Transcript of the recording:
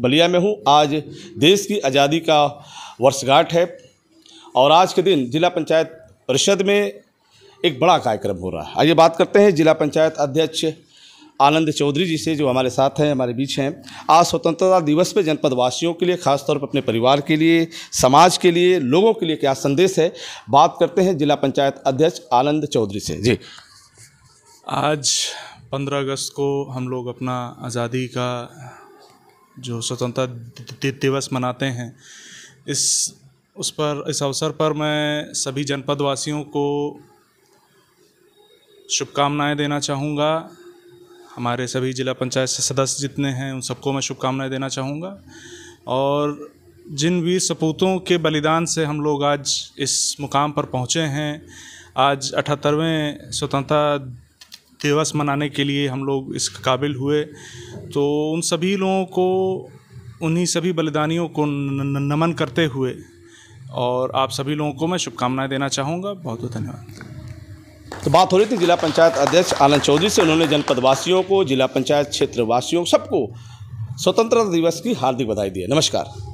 बलिया में हूँ आज देश की आज़ादी का वर्षगांठ है और आज के दिन जिला पंचायत परिषद में एक बड़ा कार्यक्रम हो रहा है आइए बात करते हैं जिला पंचायत अध्यक्ष आनंद चौधरी जी से जो हमारे साथ हैं हमारे बीच हैं आज स्वतंत्रता दिवस पे जनपदवासियों के लिए खासतौर पर अपने परिवार के लिए समाज के लिए लोगों के लिए क्या संदेश है बात करते हैं जिला पंचायत अध्यक्ष आनंद चौधरी से जी आज पंद्रह अगस्त को हम लोग अपना आज़ादी का जो स्वतंत्रता दिवस मनाते हैं इस उस पर इस अवसर पर मैं सभी जनपदवासियों को शुभकामनाएं देना चाहूँगा हमारे सभी जिला पंचायत से सदस्य जितने हैं उन सबको मैं शुभकामनाएं देना चाहूँगा और जिन वीर सपूतों के बलिदान से हम लोग आज इस मुकाम पर पहुँचे हैं आज अठहत्तरवें स्वतंत्रता दिवस मनाने के लिए हम लोग इस काबिल हुए तो उन सभी लोगों को उन्हीं सभी बलिदानियों को नमन करते हुए और आप सभी लोगों को मैं शुभकामनाएं देना चाहूँगा बहुत बहुत धन्यवाद तो बात हो रही थी जिला पंचायत अध्यक्ष आनंद चौधरी से उन्होंने जनपदवासियों को जिला पंचायत क्षेत्रवासियों सबको स्वतंत्रता दिवस की हार्दिक बधाई दी है नमस्कार